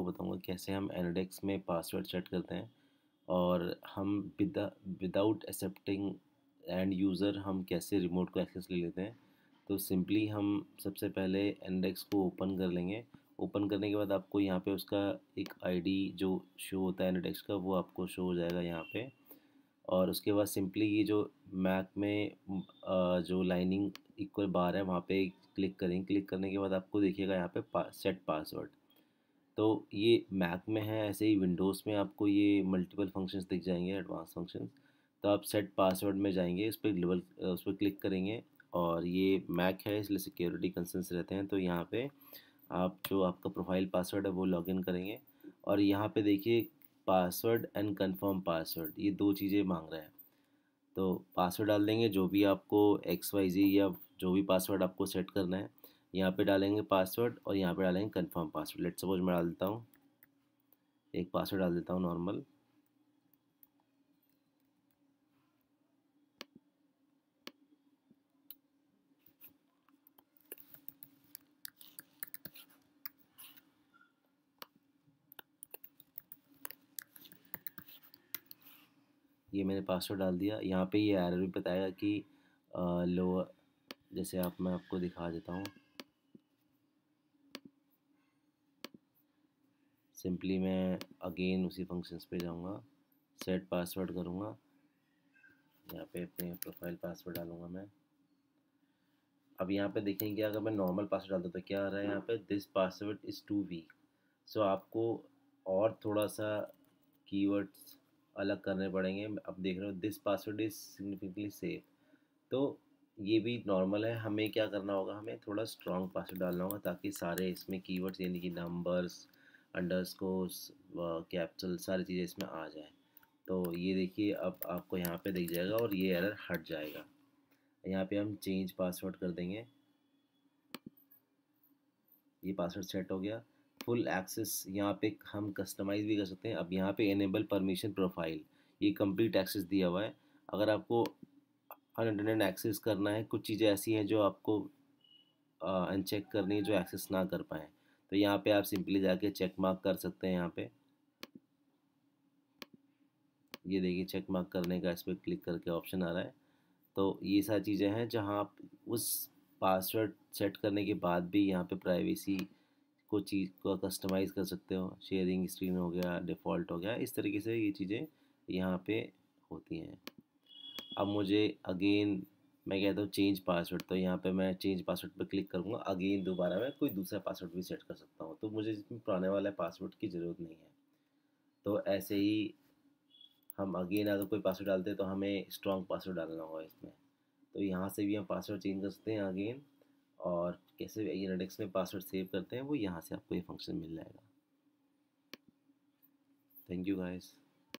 आपको बताऊंगा कैसे हम एनडेक्स में पासवर्ड सेट करते हैं और हम विदाउट एक्सेप्टिंग एंड यूज़र हम कैसे रिमोट को एक्सेस ले लेते हैं तो सिंपली हम सबसे पहले एनडेक्स को ओपन कर लेंगे ओपन करने के बाद आपको यहाँ पे उसका एक आईडी जो शो होता है एनडेक्स का वो आपको शो हो जाएगा यहाँ पे और उसके बाद सिंपली ये जो मैक में जो लाइनिंग इक्वल बार है वहाँ पे क्लिक करेंगे क्लिक करने के बाद आपको देखिएगा यहाँ पे पा, सेट पासवर्ड तो ये मैक में है ऐसे ही विंडोज़ में आपको ये मल्टीपल फंक्शंस दिख जाएंगे एडवांस फंक्शंस तो आप सेट पासवर्ड में जाएंगे इस पर लेवल उस पर क्लिक करेंगे और ये मैक है इसलिए सिक्योरिटी कंसर्स रहते हैं तो यहाँ पे आप जो आपका प्रोफाइल पासवर्ड है वो लॉगिन करेंगे और यहाँ पे देखिए पासवर्ड एंड कंफर्म पासवर्ड ये दो चीज़ें मांग रहा है तो पासवर्ड डाल देंगे जो भी आपको एक्स वाई जी या जो भी पासवर्ड आपको सेट करना है यहाँ पे डालेंगे पासवर्ड और यहाँ पे डालेंगे कंफर्म पासवर्ड लेट सपोज मैं डाल देता हूँ एक पासवर्ड डाल देता हूँ नॉर्मल ये मैंने पासवर्ड डाल दिया यहाँ पे ये एरर भी बताएगा कि लोअर जैसे आप मैं आपको दिखा देता हूँ सिंपली मैं अगेन उसी फंक्शंस पे जाऊँगा सेट पासवर्ड करूँगा यहाँ पे अपने प्रोफाइल पासवर्ड डालूँगा मैं अब यहाँ पे देखेंगे कि अगर मैं नॉर्मल पासवर्ड डालता तो क्या आ रहा है यहाँ पे this password is too weak so आपको और थोड़ा सा कीवर्ड्स अलग करने पड़ेंगे अब देख रहे हो this password is significantly safe तो ये भी नॉर्मल है हमें क्या करना होगा हमें थोड़ा स्ट्रॉन्ग पासवर्ड डालना होगा ताकि सारे इसमें कीवर्ड्स यानी कि नंबर्स अंडर कैप्सल सारी चीज़ें इसमें आ जाए तो ये देखिए अब आपको यहाँ पे दिख जाएगा और ये एरर हट जाएगा यहाँ पे हम चेंज पासवर्ड कर देंगे ये पासवर्ड सेट हो गया फुल एक्सेस यहाँ पे हम कस्टमाइज भी कर सकते हैं अब यहाँ पे इनेबल परमिशन प्रोफाइल ये कंप्लीट एक्सेस दिया हुआ है अगर आपको अनइंटरनेट एक्सेस करना है कुछ चीज़ें ऐसी हैं जो आपको अनचेक करनी है जो एक्सेस ना कर पाएँ तो यहाँ पे आप सिंपली जाके चेक मार्क कर सकते हैं यहाँ पे ये देखिए चेक मार्क करने का इस पर क्लिक करके ऑप्शन आ रहा है तो ये सारी चीज़ें हैं जहाँ आप उस पासवर्ड सेट करने के बाद भी यहाँ पे प्राइवेसी को चीज़ को कस्टमाइज़ कर सकते हो शेयरिंग स्क्रीन हो गया डिफ़ॉल्ट हो गया इस तरीके से ये चीज़ें यहाँ पे होती हैं अब मुझे अगेन मैं कहता हूँ चेंज पासवर्ड तो यहाँ पे मैं चेंज पासवर्ड पे क्लिक करूँगा अगेन दोबारा मैं कोई दूसरा पासवर्ड भी सेट कर सकता हूँ तो मुझे इसमें पुराने वाले पासवर्ड की ज़रूरत नहीं है तो ऐसे ही हम अगेन अगर कोई पासवर्ड डालते हैं तो हमें स्ट्रॉन्ग पासवर्ड डालना होगा इसमें तो यहाँ से भी हम पासवर्ड चेंज कर सकते हैं अगेन और कैसे इनडेक्स में पासवर्ड सेव करते हैं वो यहाँ से आपको ये फंक्शन मिल जाएगा थैंक यू गाइस